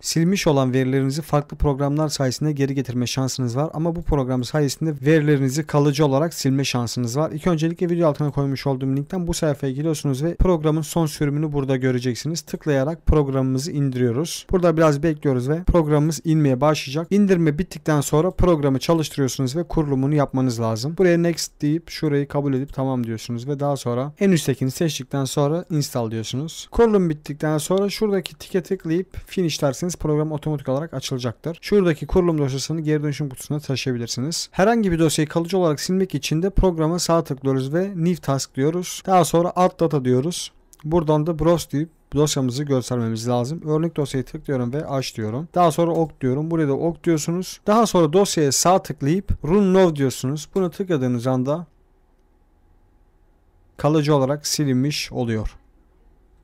Silmiş olan verilerinizi farklı programlar sayesinde geri getirme şansınız var ama bu program sayesinde verilerinizi kalıcı olarak silme şansınız var. İlk öncelikle video altına koymuş olduğum linkten bu sayfaya giriyorsunuz ve programın son sürümünü burada göreceksiniz. Tıklayarak programımızı indiriyoruz. Burada biraz bekliyoruz ve programımız inmeye başlayacak. İndirme bittikten sonra programı çalıştırıyorsunuz ve kurulumunu yapmanız lazım. Buraya next deyip şurayı kabul edip tamam diyorsunuz ve daha sonra en üsttekini seçtikten sonra install diyorsunuz. Kurulum bittikten sonra şuradaki tike tıklayıp finish dersiniz ederseniz program otomatik olarak açılacaktır. Şuradaki kurulum dosyasını geri dönüşüm kutusuna taşıyabilirsiniz. Herhangi bir dosyayı kalıcı olarak silmek için de programa sağ tıklıyoruz ve New Task diyoruz. Daha sonra Alt Data diyoruz. Buradan da Browse deyip dosyamızı göstermemiz lazım. Örnek dosyayı tıklıyorum ve aç diyorum. Daha sonra ok diyorum. Buraya da ok diyorsunuz. Daha sonra dosyaya sağ tıklayıp run now diyorsunuz. Bunu tıkladığınız anda kalıcı olarak silinmiş oluyor.